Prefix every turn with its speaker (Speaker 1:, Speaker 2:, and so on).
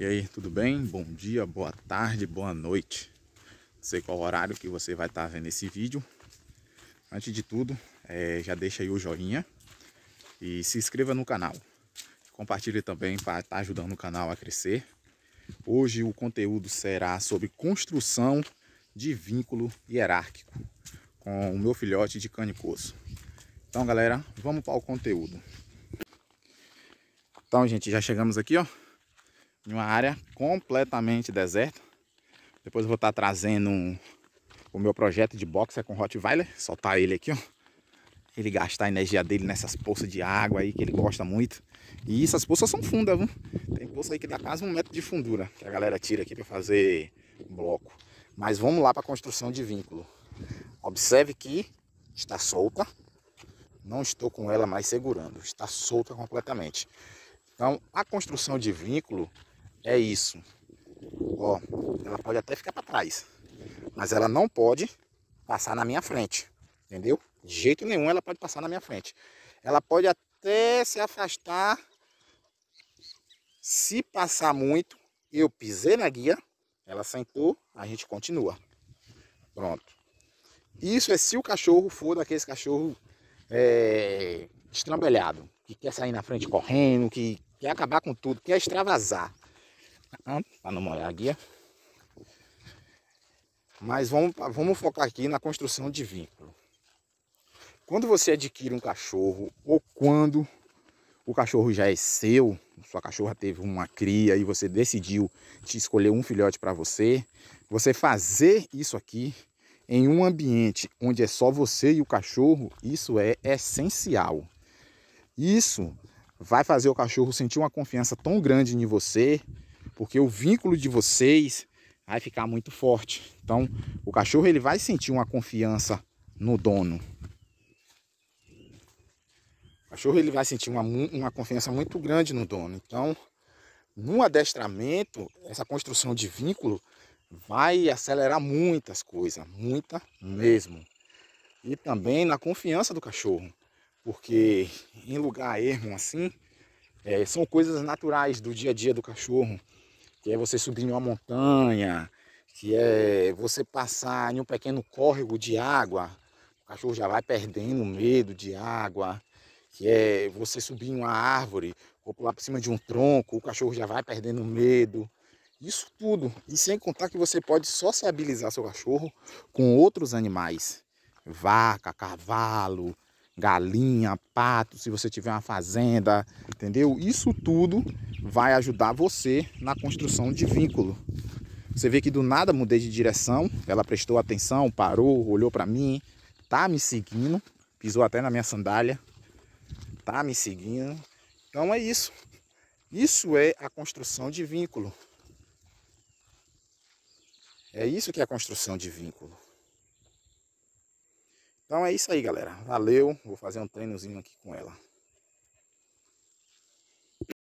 Speaker 1: E aí, tudo bem? Bom dia, boa tarde, boa noite. Não sei qual horário que você vai estar tá vendo esse vídeo. Antes de tudo, é, já deixa aí o joinha e se inscreva no canal. Compartilhe também para estar tá ajudando o canal a crescer. Hoje o conteúdo será sobre construção de vínculo hierárquico com o meu filhote de canicoso. Então, galera, vamos para o conteúdo. Então, gente, já chegamos aqui, ó em uma área completamente deserta. Depois eu vou estar tá trazendo um, o meu projeto de boxe com Rottweiler, soltar ele aqui, ó. Ele gastar a energia dele nessas poças de água aí que ele gosta muito. E essas poças são fundas, viu? Tem poça aí que dá quase um metro de fundura, que a galera tira aqui para fazer bloco. Mas vamos lá para a construção de vínculo. Observe que está solta. Não estou com ela mais segurando, está solta completamente. Então, a construção de vínculo é isso. Ó, ela pode até ficar para trás, mas ela não pode passar na minha frente, entendeu? De jeito nenhum ela pode passar na minha frente. Ela pode até se afastar. Se passar muito, eu pisei na guia, ela sentou, a gente continua. Pronto. Isso é se o cachorro for daqueles cachorro é, estrambelhado, que quer sair na frente correndo, que quer acabar com tudo, quer extravasar para não molhar a guia. Mas vamos, vamos focar aqui na construção de vínculo. Quando você adquire um cachorro ou quando o cachorro já é seu, sua cachorra teve uma cria e você decidiu te escolher um filhote para você, você fazer isso aqui em um ambiente onde é só você e o cachorro, isso é essencial. Isso vai fazer o cachorro sentir uma confiança tão grande em você porque o vínculo de vocês vai ficar muito forte. Então, o cachorro ele vai sentir uma confiança no dono. O cachorro ele vai sentir uma, uma confiança muito grande no dono. Então, num adestramento, essa construção de vínculo vai acelerar muitas coisas, muita mesmo. E também na confiança do cachorro, porque em lugar ermo assim, é, são coisas naturais do dia a dia do cachorro que é você subir em uma montanha, que é você passar em um pequeno córrego de água, o cachorro já vai perdendo medo de água, que é você subir em uma árvore ou pular por cima de um tronco, o cachorro já vai perdendo medo. Isso tudo. E sem contar que você pode sociabilizar seu cachorro com outros animais. Vaca, cavalo, galinha, pato, se você tiver uma fazenda, entendeu? Isso tudo vai ajudar você na construção de vínculo. Você vê que do nada mudei de direção, ela prestou atenção, parou, olhou para mim, tá me seguindo, pisou até na minha sandália, tá me seguindo. Então é isso. Isso é a construção de vínculo. É isso que é a construção de vínculo. Então é isso aí, galera. Valeu. Vou fazer um treinozinho aqui com ela.